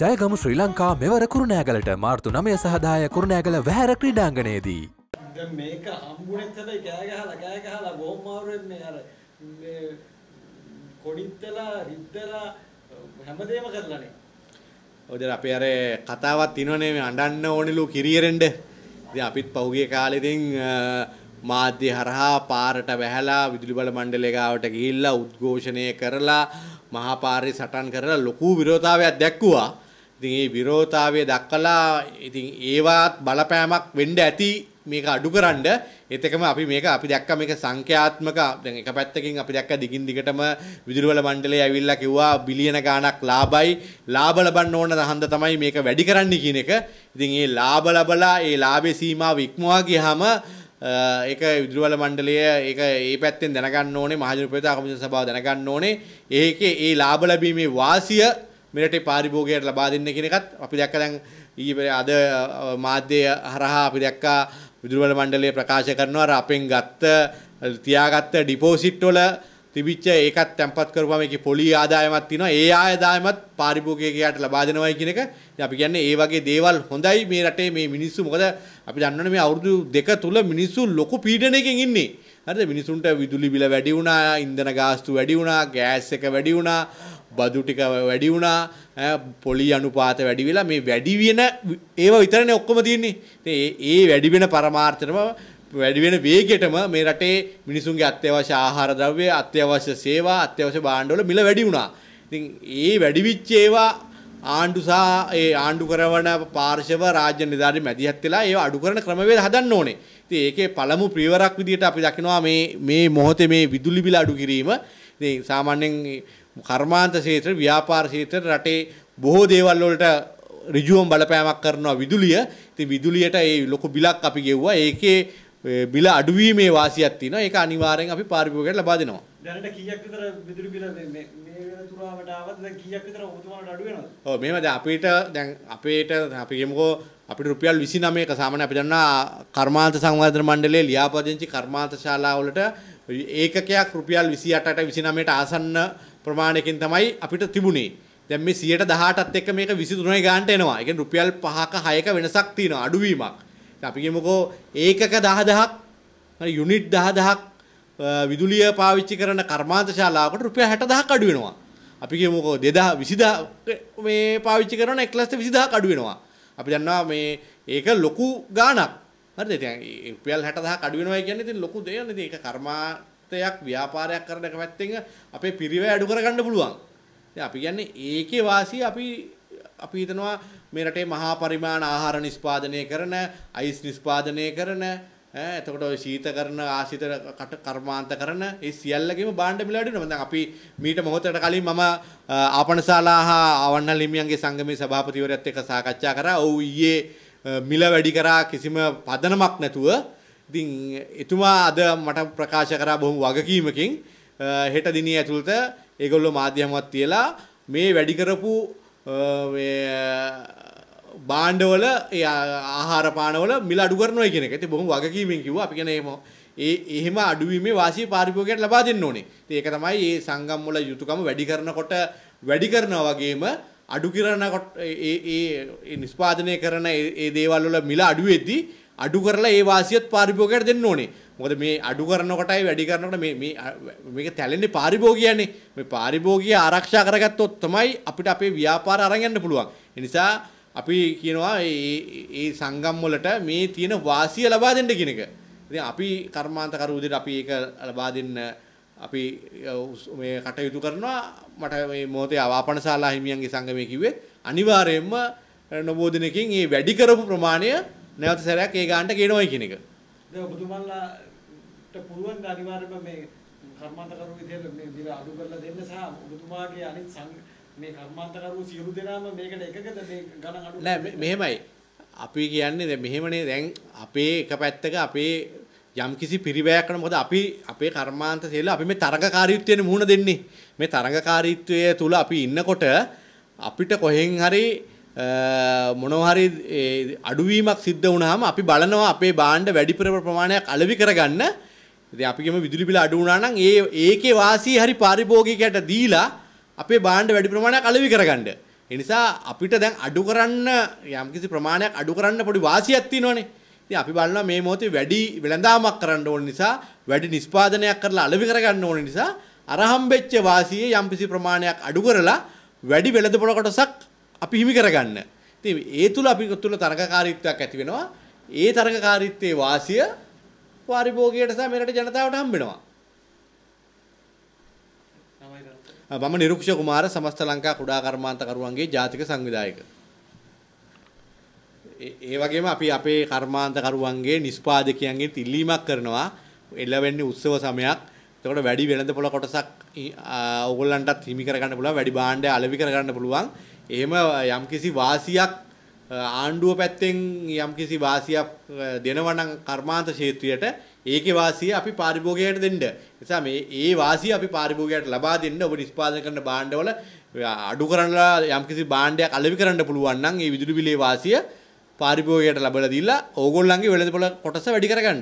ජයගම ශ්‍රී ලංකා මෙවර කුරුණෑගලට මාර්තු නමය සහදාය කුරුණෑගල වැහැර ක්‍රීඩාංගනයේදී. මේක අම්බුණෙත් හැබැයි කෑගහලා කෑගහලා බොහොම මාරුවෙන් මේ අර මේ කොඩිත්තලා රිද්දලා හැමදේම කරලානේ. ඔය දැන් අපි අර කතාවක් තියෙනවනේ මේ අඬන්න ඕනෙලු කිරියරෙන්ඩ. ඉතින් අපිත් පහුගිය කාලේ ඉතින් මාධ්‍ය හරහා පාරට වැහැලා විදුලි බල මණ්ඩලය ගාවට ගිහිල්ලා උද්ඝෝෂණය කරලා මහා පාරේ සටන් කරලා ලොකු විරෝධතාවයක් දැක්වුවා. ඉතින් මේ විරෝධතාවය දක්වලා ඉතින් ඒවත් බලපෑමක් වෙන්න ඇති මේක අඩුකරනද ඒතකම අපි මේක අපි දැක්ක මේක සංඛ්‍යාත්මක දැන් එක පැත්තකින් අපි දැක්ක දිගින් දිගටම විදුලිවල මණ්ඩලය ඇවිල්ලා කිව්වා බිලියන ගාණක් ලාභයි ලාභ ලබන්න ඕන හන්ද තමයි මේක වැඩි කරන්න කියන එක. ඉතින් මේ ලාභ ලබලා මේ ලාභේ සීමාව ඉක්මවා ගියාම ඒක විදුරුවල මණ්ඩලය ඒක ඒ පැත්තෙන් දැනගන්න ඕනේ මහජන ප්‍රතිපදා කමිෂන් සභාව දැනගන්න ඕනේ ඒකේ ඒ ලාභ ලැබීමේ වාසිය මෙරටේ පාරිභෝගයට ලබා දෙන්න කියන එකත් අපි දැක්ක දැන් ඊයේ අද මාධ්‍ය හරහා අපි දැක්කා විදුලිබල මණ්ඩලය ප්‍රකාශ කරනවා අපෙන් ගත්ත තියාගත්ත ඩිපොසිට් වල තිබිච්ච ඒකත් තැම්පත් කරපුවම ඒකේ පොලී ආදායමක් තියෙනවා ඒ ආදායමත් පාරිභෝගිකයාට ලබා දෙනවයි කියන එක අපි කියන්නේ ඒ වගේ දේවල් හොඳයි මේ රටේ මේ මිනිස්සු මොකද අපි දන්නවනේ මේ අවුරුදු දෙක තුල මිනිස්සු ලොකු පීඩනයකින් ඉන්නේ හරිද මිනිසුන්ට විදුලි බිල වැඩි වුණා ඉන්ධන ගාස්තු වැඩි වුණා ගෑස් එක වැඩි වුණා බදු ටික වැඩි වුණා පොලි අනුපාත වැඩි වෙලා මේ වැඩි වෙන ඒව විතරනේ ඔක්කොම තියෙන්නේ. ඉතින් ඒ වැඩි වෙන පරමාර්ථයටම වැඩි වෙන වේගයටම මේ රටේ මිනිසුන්ගේ අත්‍යවශ්‍ය ආහාර ද්‍රව්‍ය, අත්‍යවශ්‍ය සේවා, අත්‍යවශ්‍ය භාණ්ඩ වල මිල වැඩි වුණා. ඉතින් ඒ වැඩි විච්ච ඒවා ආණ්ඩු සහ ඒ ආණ්ඩු කරවන පාර්ශව රාජ්‍ය නිධාරි මැදිහත් වෙලා ඒව අඩු කරන ක්‍රමවේද හදන්න ඕනේ. ඉතින් ඒකේ පළමු ප්‍රියවරක් විදිහට අපි දකිනවා මේ මේ මොහොතේ මේ විදුලි බිල අඩු කිරීම. ඉතින් සාමාන්‍යයෙන් කර්මාන්ත ක්ෂේත්‍ර ව්‍යාපාර ක්ෂේත්‍ර රටේ බොහෝ දේවල් වලට ඍජුවම බලපෑමක් කරනවා විදුලිය. ඉතින් විදුලියට ඒ ලොකු බිලක් අපි ගෙව්වා. ඒකේ බිල අඩුවීමේ වාසියක් තියෙනවා. ඒක අනිවාර්යෙන් අපි පාරිභෝගිකයට ලබා දෙනවා. දැනට කීයක් විතර විදුලි බිල මේ මේ වෙනතුරාවට ආවද දැන් කීයක් විතර ඔබතුමාලට අඩු වෙනවද? ඔව් මේව දැන් අපිට දැන් අපේට අපි කියමුකෝ අපිට රුපියල් 29ක සාමාන්‍ය අපි දන්නා කර්මාන්ත සංවර්ධන මණ්ඩලයේ ලියාපදිංචි කර්මාන්ත ශාලාවලට ඒකකයක් රුපියල් 28ට 29ට ආසන්න ප්‍රමාණයකින් තමයි අපිට තිබුණේ. දැන් මේ 118ත් එක්ක මේක 23යි ගන්නට එනවා. ඒ කියන්නේ රුපියල් 5ක 6ක වෙනසක් තියෙනවා අඩුවීමක්. අපි කියමුකෝ ඒකක 10000ක් යුනිට් 10000ක් විදුලිය පාවිච්චි කරන කර්මාන්ත ශාලාවකට රුපියල් 60000ක් අඩු වෙනවා. අපි කියමුකෝ 2000 20000 මේ පාවිච්චි කරන 1,20000ක් අඩු වෙනවා. අපි දන්නවා මේ ඒක ලොකු ගාණක්. හරිද? ඉතින් රුපියල් 60000ක් අඩු වෙනවා කියන්නේ ඉතින් ලොකු දෙයක් නේද? ඒක කර්මා තයක් ව්‍යාපාරයක් කරන එක පැත්තෙන් අපේ පිරිවැය අඩු කරගන්න පුළුවන්. ඉතින් අපි කියන්නේ ඒකේ වාසිය අපි අපි හිතනවා මේ රටේ මහා පරිමාණ ආහාර නිෂ්පාදනය කරන, අයිස් නිෂ්පාදනය කරන, එතකොට ඔය ශීත කරන, ආශීත කර්මාන්ත කරන ඒ සියල්ලගේම භාණ්ඩ මිල වැඩි වෙනවා. දැන් අපි මීට මොහොතකට කලින් මම ආපනශාලා හා ආවන්න ලිමියන්ගේ සංගමේ සභාපතිවරයාත් එක්ක සාකච්ඡා කරා. ඔව් ඊයේ මිල වැඩි කරා කිසිම පදනමක් නැතුව ඉතින් එතුමා අද මට ප්‍රකාශ කරා බොහොම වගකීමකින් හෙට දිනේ ඇතුළත ඒගොල්ලෝ මාධ්‍ය හමුවක් තියලා මේ වැඩි කරපු බාණ්ඩවල ඒ ආහාර පානවල මිල අඩු කරනවා කියන එක. ඉතින් බොහොම වගකීමෙන් කිව්වා අපි කියන්නේ ඒ එහෙම අඩුවීමේ වාසිය පාරිභෝගිකයට ලබා දෙන්න ඕනේ. ඉතින් ඒක තමයි මේ සංගම් වල යුතුයකම වැඩි කරනකොට වැඩි කරනවා වගේම අඩු කරනකොට ඒ ඒ නිෂ්පාදනය කරන ඒ දේවල් වල මිල අඩු වෙද්දී අඩු කරලා ඒ වාසියත් පාරිභෝගිකයට දෙන්න ඕනේ. මොකද මේ අඩු කරනකොටයි වැඩි කරනකොට මේ මේ මේක තැලෙන්නේ පාරිභෝගිකයනේ. මේ පාරිභෝගිකය ආරක්ෂා කරගත්තොත් තමයි අපිට අපේ ව්‍යාපාර අරන් යන්න පුළුවන්. ඒ නිසා අපි කියනවා මේ මේ සංගම් වලට මේ තියෙන වාසිය ලබා දෙන්න කියන එක. ඉතින් අපි කර්මාන්ත කරු විදිහට අපි ඒක ලබා දෙන්න අපි මේ කටයුතු කරනවා මට මේ මොහොතේ ආවාපනශාලා හිමියන්ගේ සංගමයේ කිව්වේ අනිවාර්යයෙන්ම නොබෝධනකින් මේ වැඩි කරපු ප්‍රමාණය නැවත සැරයක් ඒ ගානට ගේනවයි කියන එක. දැන් ඔබතුමාලාට පුළුවන් ද අනිවාර්යයෙන්ම මේ කර්මාන්තකරු විදියට මේ දින අඩු කරලා දෙන්න සහ ඔබතුමාගේ අනිත් මේ කර්මාන්තකරු සියලු දෙනාම මේකට එකගද මේ ගණන් අඩු නෑ මෙහෙමයි. අපි කියන්නේ දැන් මෙහෙමනේ දැන් අපේ එක පැත්තක අපේ යම්කිසි පිරිවැයක් කරන මොකද අපි අපේ කර්මාන්ත සේල අපි මේ තරඟකාරීත්වයෙන් මුහුණ දෙන්නේ. මේ තරඟකාරීත්වය තුල අපි ඉන්නකොට අපිට කොහෙන් හරි මොනවහරි අඩුවීමක් සිද්ධ වුණාම අපි බලනවා අපේ බාණ්ඩ වැඩිපුර ප්‍රමාණයක් අලෙවි කරගන්න. ඉතින් අපිගෙම විදුලි බිල අඩු වුණා නම් ඒ ඒකේ වාසිය හරි පාරිභෝගිකයට දීලා අපේ බාණ්ඩ වැඩි ප්‍රමාණයක් අලෙවි කරගන්න. ඒ නිසා අපිට දැන් අඩු කරන්න යම්කිසි ප්‍රමාණයක් අඩු කරන්න පොඩි වාසියක් තියෙනවනේ. ඉතින් අපි බලනවා මේ මොහොතේ වැඩි වෙළඳාමක් කරන්න ඕන නිසා වැඩි නිෂ්පාදනයක් කරලා අලෙවි කරගන්න ඕන නිසා අරහම්බෙච්ච වාසියේ යම්කිසි ප්‍රමාණයක් අඩු කරලා වැඩි වෙළඳපොළ කොටසක් අපි හිමි කරගන්න. ඉතින් ඒ තුල අපි තුල තරගකාරීත්වයක් ඇති වෙනවා. ඒ තරගකාරීත්වයේ වාසිය පරිභෝගිකයට සහ මෙරට ජනතාවට හම්බෙනවා. මම නිරුක්ෂ කුමාර සමස්ත ලංකා කුඩා කර්මාන්තකරුවන්ගේ ජාතික සංවිධායක. ඒ වගේම අපි අපේ කර්මාන්තකරුවන්ගේ නිෂ්පාදකයන්ගේ තිල්ලීමක් කරනවා එළවෙන්නේ උත්සව සමයක්. එතකොට වැඩි වෙළඳපොළ කොටසක් ඕගොල්ලන්ටත් හිමි කරගන්න පුළුවන් වැඩි භාණ්ඩය අලෙවි කරගන්න පුළුවන්. එහෙම යම්කිසි වාසියක් ආණ්ඩුව පැත්තෙන් යම්කිසි වාසියක් දෙනවනම් කර්මාන්ත ශේත්‍රයට ඒකේ වාසිය අපි පාරිභෝගිකයට දෙන්න. නිසා මේ ඒ වාසිය අපි පාරිභෝගිකයට ලබා දෙන්න ඔබ නිෂ්පාදනය කරන භාණ්ඩවල අඩු කරලා යම්කිසි භාණ්ඩයක් අලෙවි කරන්න පුළුවන් නම් ඒ විදුලි බිලේ වාසිය පාරිභෝගිකයට ලබා දීලා ඕගොල්ලන්ගේ වෙළඳපොළ කොටස වැඩි කරගන්න.